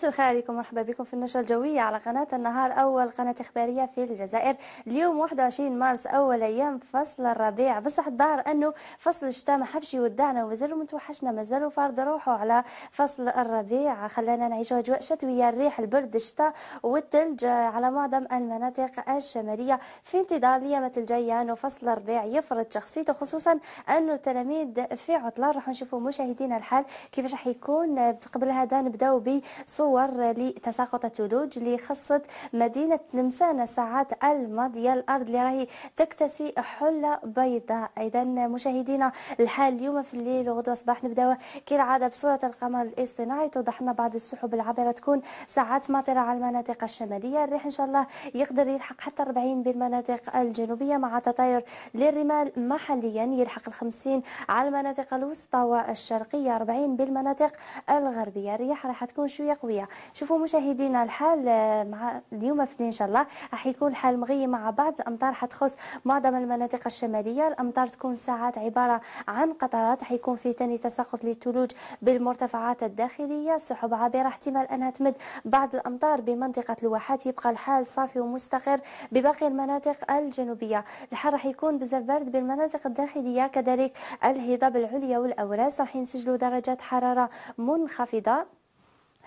مساء الخير عليكم مرحبا بكم في النشرة الجوية على قناة النهار أول قناة إخبارية في الجزائر اليوم 21 مارس أول أيام فصل الربيع بصح الظاهر أنه فصل الشتاء ما حبش يودعنا ومازالوا متوحشنا مازالوا فرض روحه على فصل الربيع خلانا نعيشوا أجواء شتوية الريح البرد الشتاء والثلج على معظم المناطق الشمالية في انتظار ليامة الجاية أنه فصل الربيع يفرض شخصيته خصوصا أنه التلاميذ في عطلة راح نشوفوا مشاهدينا الحال كيفاش راح يكون قبل هذا نبداو بصور صور لتساقط الثلوج اللي خصت مدينة لمسانة ساعات الماضية الأرض اللي راهي تكتسي حلة بيضاء إذا مشاهدينا الحال اليوم في الليل وغدوة صباح نبداو كالعادة بصورة القمر الاصطناعي توضح لنا بعض السحب العابرة تكون ساعات ماطرة على المناطق الشمالية الريح إن شاء الله يقدر يلحق حتى 40 بالمناطق الجنوبية مع تطاير للرمال محليا يلحق 50 على المناطق الوسطى والشرقية 40 بالمناطق الغربية الرياح راح تكون شوية قوية العربيه شوفوا مشاهدينا الحال آه، مع اليوم في ان شاء الله راح يكون الحال مغيم مع بعض الامطار حتخص معظم المناطق الشماليه الامطار تكون ساعات عباره عن قطرات حيكون في ثاني تساقط للثلوج بالمرتفعات الداخليه سحب عابره احتمال انها تمد بعض الامطار بمنطقه الواحات يبقى الحال صافي ومستقر بباقي المناطق الجنوبيه الحال راح يكون بزاف برد بالمناطق الداخليه كذلك الهضاب العليا والاوراس راح ينسجلوا درجات حراره منخفضه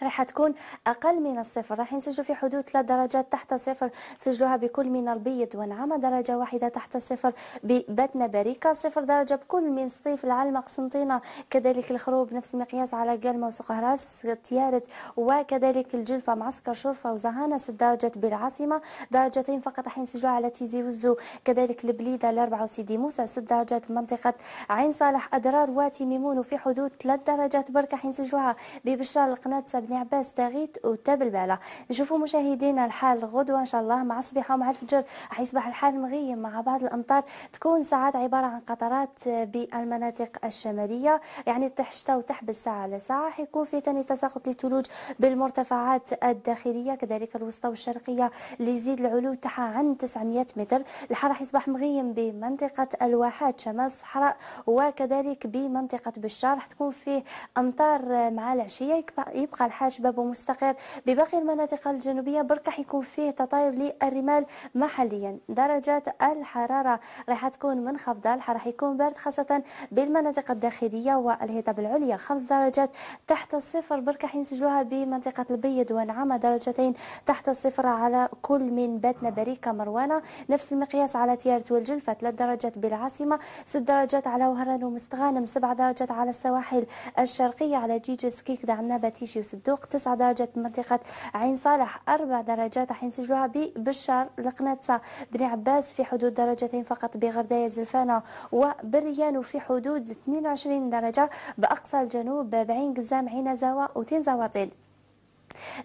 راح تكون أقل من الصفر راح ينسجلوا في حدود ثلاث درجات تحت الصفر سجلوها بكل من البيض والنعامة درجة واحدة تحت الصفر ببتنا بريكة صفر درجة بكل من سطيف العلمة قسنطينة كذلك الخروب نفس المقياس على قلمة وسقهراس تيارت وكذلك الجلفة معسكر شرفة وزهانة ست درجات بالعاصمة درجتين فقط راح ينسجلوها على تيزي وزو كذلك البليدة الأربعة وسيدي موسى ست درجات منطقة عين صالح أدرار واتي ميمون وفي حدود ثلاث درجات بركة حينسجلوها ببشار القناة سبنا بن عباس تغيت وتاب نشوفوا مشاهدينا الحال غدوة إن شاء الله مع الصبح ومع الفجر حيصبح الحال مغيم مع بعض الأمطار تكون ساعات عبارة عن قطرات بالمناطق الشمالية يعني تحشتا وتحبس ساعة على ساعة حيكون في تاني تساقط للثلوج بالمرتفعات الداخلية كذلك الوسطى والشرقية اللي يزيد العلو تاعها عن 900 متر الحر حيصبح مغيم بمنطقة الواحات شمال الصحراء وكذلك بمنطقة بشار تكون فيه أمطار مع العشية يبقى الحال الرياح شباب ومستقر بباقي المناطق الجنوبيه برك راح يكون فيه تطاير للرمال محليا درجات الحراره راح تكون منخفضه راح يكون بارد خاصه بالمناطق الداخليه والهضاب العليا خمس درجات تحت الصفر برك راح ينسجلوها بمنطقه البيض ونعمه درجتين تحت الصفر على كل من باتنا بريكه مروانه نفس المقياس على تيارت والجلفه ثلاث درجات بالعاصمه ست درجات على وهران ومستغانم سبع درجات على السواحل الشرقيه على جيجس كيكدا عنابه تيجي وست الدوق 9 درجات منطقة عين صالح 4 درجات راح ينسجلوها ببشار القناتسة بني عباس في حدود درجتين فقط بغرداية زلفانة وبريان في حدود 22 درجة بأقصى الجنوب بعين قزام عين زاوة وتين زواطين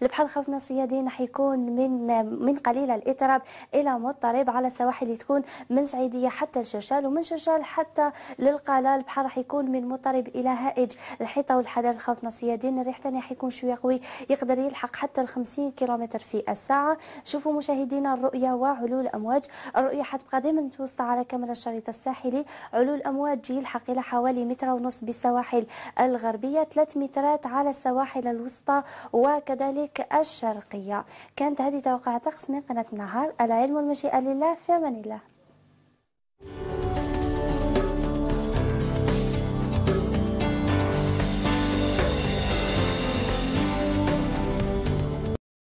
البحر خوفنا صيادين راح يكون من من قليل الاضطراب الى مضطرب على السواحل اللي تكون من سعيديه حتى الشرشال ومن شرشال حتى للقلاله البحر راح يكون من مضطرب الى هائج الحيطه والحذر خوفنا صيادين الريح ثاني يكون شويه قوي يقدر يلحق حتى ال 50 كيلومتر في الساعه شوفوا مشاهدينا الرؤيه وعلو الامواج الرؤيه حتبقى دائما متوسطه على كامل الشريط الساحلي علو الامواج يلحق الى حوالي متر ونص بالسواحل الغربيه 3 مترات على السواحل الوسطى وكذا وكذلك الشرقية كانت هذه توقعات من قناة النهار العلم والمشيئة لله في أمان الله